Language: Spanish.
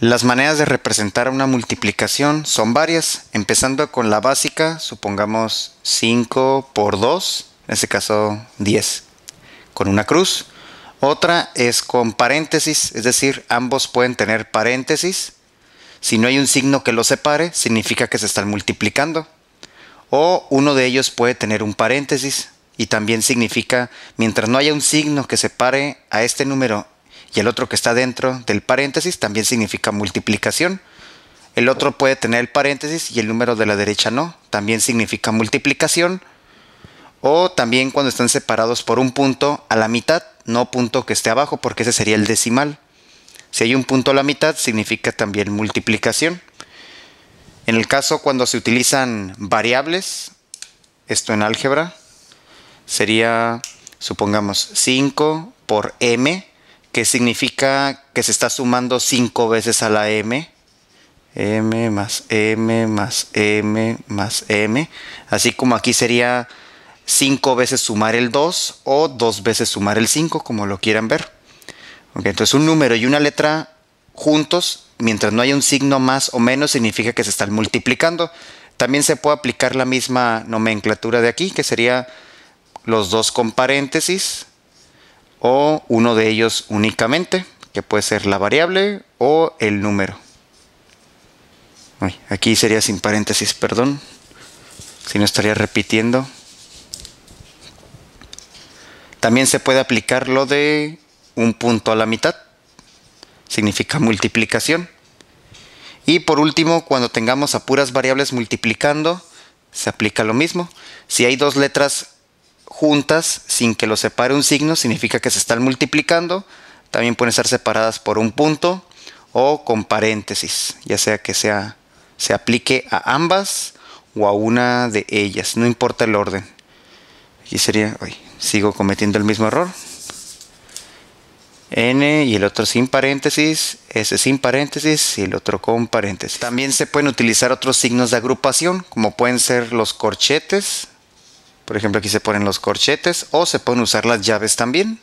Las maneras de representar una multiplicación son varias, empezando con la básica, supongamos 5 por 2, en este caso 10, con una cruz. Otra es con paréntesis, es decir, ambos pueden tener paréntesis. Si no hay un signo que los separe, significa que se están multiplicando. O uno de ellos puede tener un paréntesis y también significa, mientras no haya un signo que separe a este número y el otro que está dentro del paréntesis también significa multiplicación. El otro puede tener el paréntesis y el número de la derecha no, también significa multiplicación. O también cuando están separados por un punto a la mitad, no punto que esté abajo, porque ese sería el decimal. Si hay un punto a la mitad, significa también multiplicación. En el caso cuando se utilizan variables, esto en álgebra, sería, supongamos, 5 por m, que significa que se está sumando cinco veces a la m. m más m más m más m. Así como aquí sería cinco veces sumar el 2 o dos veces sumar el 5, como lo quieran ver. entonces un número y una letra juntos, mientras no haya un signo más o menos, significa que se están multiplicando. También se puede aplicar la misma nomenclatura de aquí, que sería los dos con paréntesis o uno de ellos únicamente, que puede ser la variable o el número. aquí sería sin paréntesis, perdón, si no estaría repitiendo. También se puede aplicar lo de un punto a la mitad, significa multiplicación. Y por último, cuando tengamos a puras variables multiplicando, se aplica lo mismo. Si hay dos letras juntas sin que los separe un signo, significa que se están multiplicando. También pueden estar separadas por un punto o con paréntesis, ya sea que sea, se aplique a ambas o a una de ellas, no importa el orden. Aquí sería, sigo cometiendo el mismo error. N y el otro sin paréntesis, S sin paréntesis y el otro con paréntesis. También se pueden utilizar otros signos de agrupación, como pueden ser los corchetes, por ejemplo, aquí se ponen los corchetes o se pueden usar las llaves también.